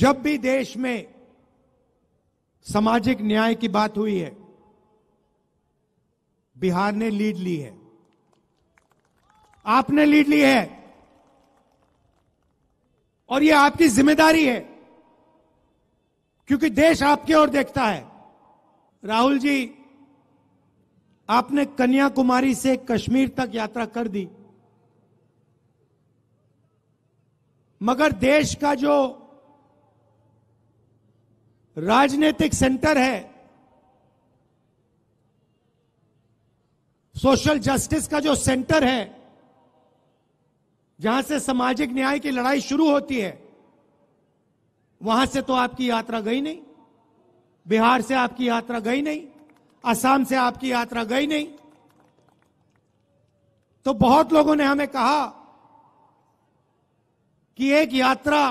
जब भी देश में सामाजिक न्याय की बात हुई है बिहार ने लीड ली है आपने लीड ली है और यह आपकी जिम्मेदारी है क्योंकि देश आपके ओर देखता है राहुल जी आपने कन्याकुमारी से कश्मीर तक यात्रा कर दी मगर देश का जो राजनीतिक सेंटर है सोशल जस्टिस का जो सेंटर है जहां से सामाजिक न्याय की लड़ाई शुरू होती है वहां से तो आपकी यात्रा गई नहीं बिहार से आपकी यात्रा गई नहीं असम से आपकी यात्रा गई नहीं तो बहुत लोगों ने हमें कहा कि एक यात्रा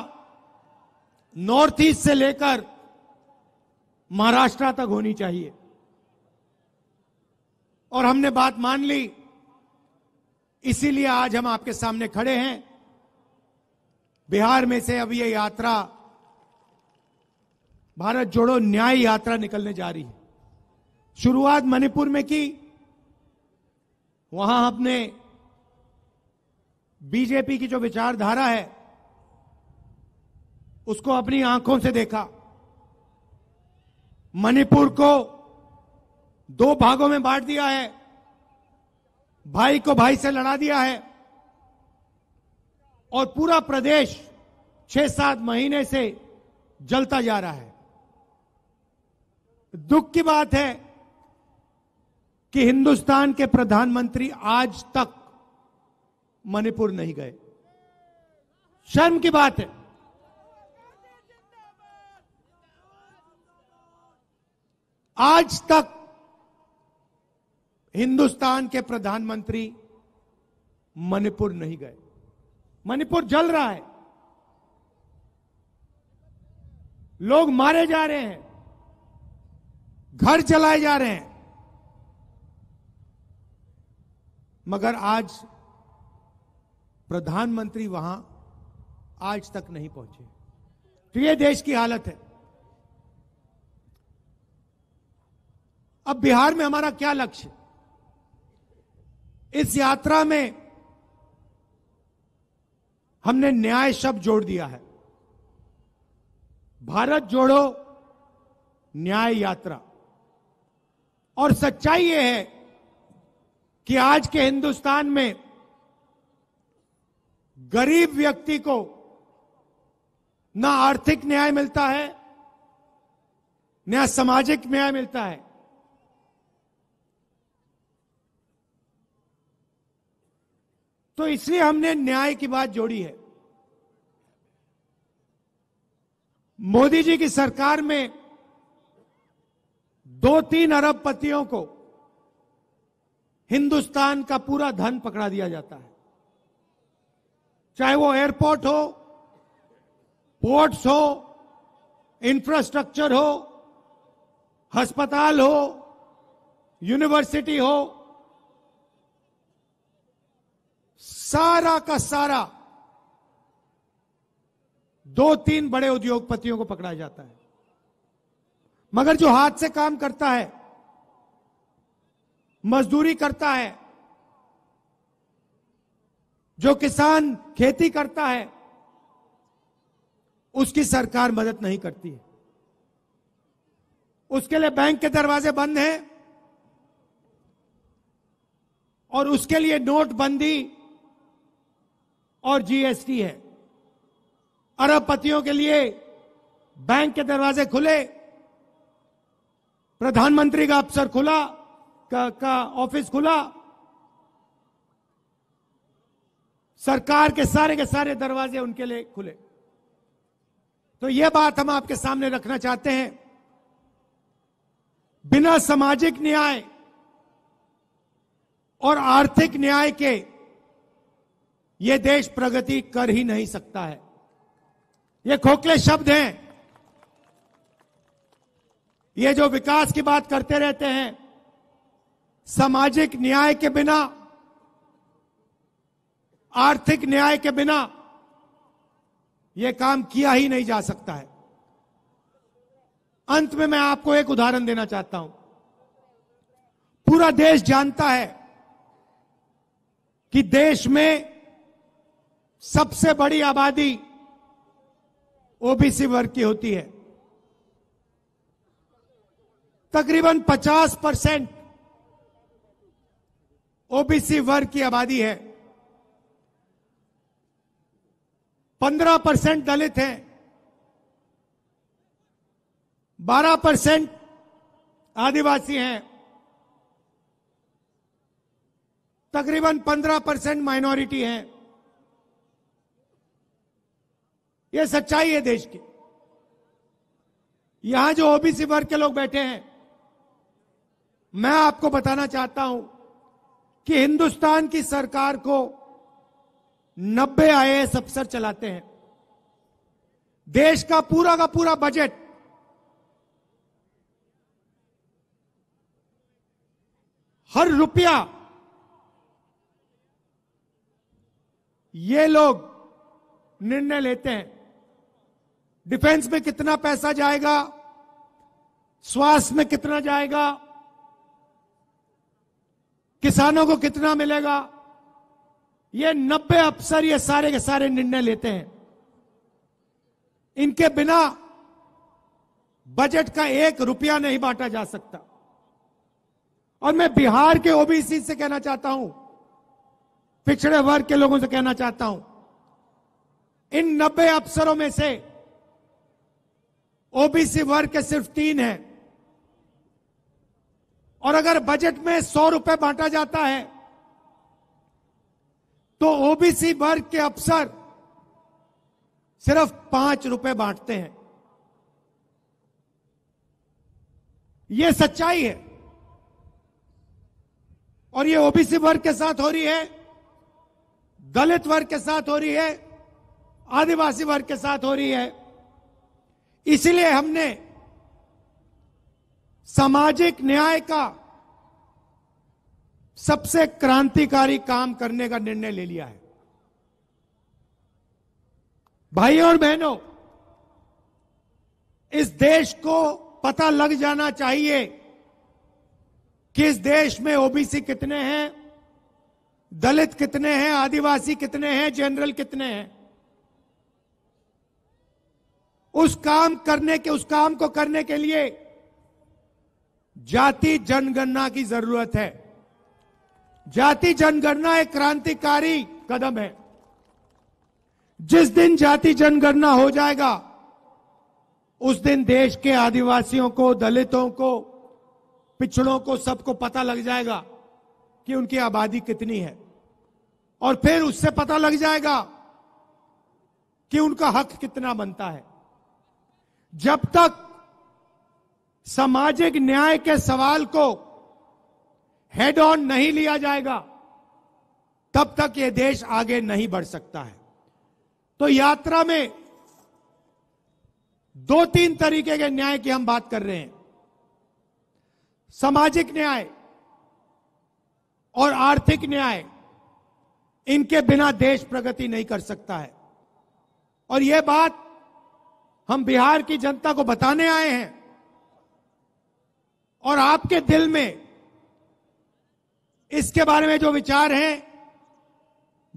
नॉर्थ ईस्ट से लेकर महाराष्ट्र तक होनी चाहिए और हमने बात मान ली इसीलिए आज हम आपके सामने खड़े हैं बिहार में से अब यह यात्रा भारत जोड़ो न्याय यात्रा निकलने जा रही है शुरुआत मणिपुर में की वहां हमने बीजेपी की जो विचारधारा है उसको अपनी आंखों से देखा मणिपुर को दो भागों में बांट दिया है भाई को भाई से लड़ा दिया है और पूरा प्रदेश छह सात महीने से जलता जा रहा है दुख की बात है कि हिंदुस्तान के प्रधानमंत्री आज तक मणिपुर नहीं गए शर्म की बात है आज तक हिंदुस्तान के प्रधानमंत्री मणिपुर नहीं गए मणिपुर जल रहा है लोग मारे जा रहे हैं घर चलाए जा रहे हैं मगर आज प्रधानमंत्री वहां आज तक नहीं पहुंचे तो ये देश की हालत है अब बिहार में हमारा क्या लक्ष्य इस यात्रा में हमने न्याय शब्द जोड़ दिया है भारत जोड़ो न्याय यात्रा और सच्चाई यह है कि आज के हिंदुस्तान में गरीब व्यक्ति को ना आर्थिक न्याय मिलता है ना सामाजिक न्याय मिलता है तो इसलिए हमने न्याय की बात जोड़ी है मोदी जी की सरकार में दो तीन अरब पतियों को हिंदुस्तान का पूरा धन पकड़ा दिया जाता है चाहे वो एयरपोर्ट हो पोर्ट्स हो इंफ्रास्ट्रक्चर हो अस्पताल हो यूनिवर्सिटी हो सारा का सारा दो तीन बड़े उद्योगपतियों को पकड़ा जाता है मगर जो हाथ से काम करता है मजदूरी करता है जो किसान खेती करता है उसकी सरकार मदद नहीं करती है उसके लिए बैंक के दरवाजे बंद हैं और उसके लिए नोटबंदी और जीएसटी है अरबपतियों के लिए बैंक के दरवाजे खुले प्रधानमंत्री का अफसर खुला का, का ऑफिस खुला सरकार के सारे के सारे दरवाजे उनके लिए खुले तो यह बात हम आपके सामने रखना चाहते हैं बिना सामाजिक न्याय और आर्थिक न्याय के ये देश प्रगति कर ही नहीं सकता है ये खोखले शब्द हैं ये जो विकास की बात करते रहते हैं सामाजिक न्याय के बिना आर्थिक न्याय के बिना यह काम किया ही नहीं जा सकता है अंत में मैं आपको एक उदाहरण देना चाहता हूं पूरा देश जानता है कि देश में सबसे बड़ी आबादी ओबीसी वर्ग की होती है तकरीबन 50 परसेंट ओबीसी वर्ग की आबादी है 15 परसेंट दलित हैं 12 परसेंट आदिवासी हैं तकरीबन 15 परसेंट माइनॉरिटी हैं ये सच्चाई है देश की यहां जो ओबीसी वर्ग के लोग बैठे हैं मैं आपको बताना चाहता हूं कि हिंदुस्तान की सरकार को 90 आईएएस अफसर चलाते हैं देश का पूरा का पूरा बजट हर रुपया ये लोग निर्णय लेते हैं डिफेंस में कितना पैसा जाएगा स्वास्थ्य में कितना जाएगा किसानों को कितना मिलेगा ये नब्बे अफसर ये सारे के सारे निर्णय लेते हैं इनके बिना बजट का एक रुपया नहीं बांटा जा सकता और मैं बिहार के ओबीसी से कहना चाहता हूं पिछड़े वर्ग के लोगों से कहना चाहता हूं इन नब्बे अफसरों में से ओबीसी वर्ग के सिर्फ तीन है और अगर बजट में सौ रुपए बांटा जाता है तो ओबीसी वर्ग के अफसर सिर्फ पांच रुपए बांटते हैं यह सच्चाई है और यह ओबीसी वर्ग के साथ हो रही है दलित वर्ग के साथ हो रही है आदिवासी वर्ग के साथ हो रही है इसलिए हमने सामाजिक न्याय का सबसे क्रांतिकारी काम करने का निर्णय ले लिया है भाइयों और बहनों इस देश को पता लग जाना चाहिए कि इस देश में ओबीसी कितने हैं दलित कितने हैं आदिवासी कितने हैं जनरल कितने हैं उस काम करने के उस काम को करने के लिए जाति जनगणना की जरूरत है जाति जनगणना एक क्रांतिकारी कदम है जिस दिन जाति जनगणना हो जाएगा उस दिन देश के आदिवासियों को दलितों को पिछड़ों को सबको पता लग जाएगा कि उनकी आबादी कितनी है और फिर उससे पता लग जाएगा कि उनका हक कितना बनता है जब तक सामाजिक न्याय के सवाल को हेड ऑन नहीं लिया जाएगा तब तक यह देश आगे नहीं बढ़ सकता है तो यात्रा में दो तीन तरीके के न्याय की हम बात कर रहे हैं सामाजिक न्याय और आर्थिक न्याय इनके बिना देश प्रगति नहीं कर सकता है और यह बात हम बिहार की जनता को बताने आए हैं और आपके दिल में इसके बारे में जो विचार हैं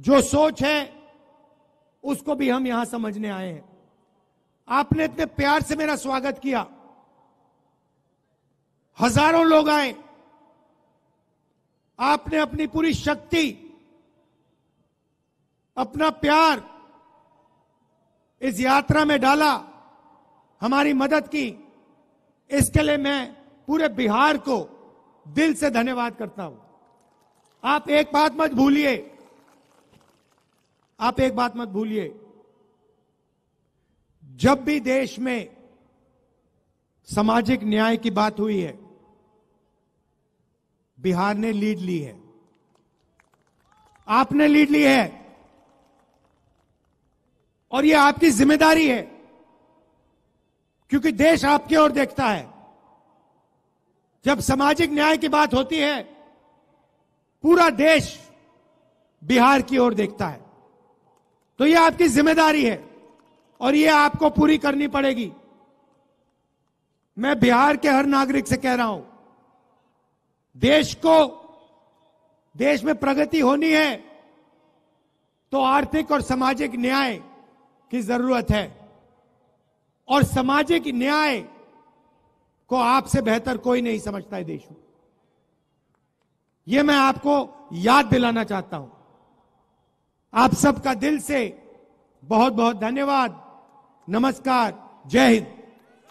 जो सोच है उसको भी हम यहां समझने आए हैं आपने इतने प्यार से मेरा स्वागत किया हजारों लोग आए आपने अपनी पूरी शक्ति अपना प्यार इस यात्रा में डाला हमारी मदद की इसके लिए मैं पूरे बिहार को दिल से धन्यवाद करता हूं आप एक बात मत भूलिए आप एक बात मत भूलिए जब भी देश में सामाजिक न्याय की बात हुई है बिहार ने लीड ली है आपने लीड ली है और यह आपकी जिम्मेदारी है क्योंकि देश आपके ओर देखता है जब सामाजिक न्याय की बात होती है पूरा देश बिहार की ओर देखता है तो यह आपकी जिम्मेदारी है और यह आपको पूरी करनी पड़ेगी मैं बिहार के हर नागरिक से कह रहा हूं देश को देश में प्रगति होनी है तो आर्थिक और सामाजिक न्याय की जरूरत है और सामाजिक न्याय को आपसे बेहतर कोई नहीं समझता है देश में यह मैं आपको याद दिलाना चाहता हूं आप सबका दिल से बहुत बहुत धन्यवाद नमस्कार जय हिंद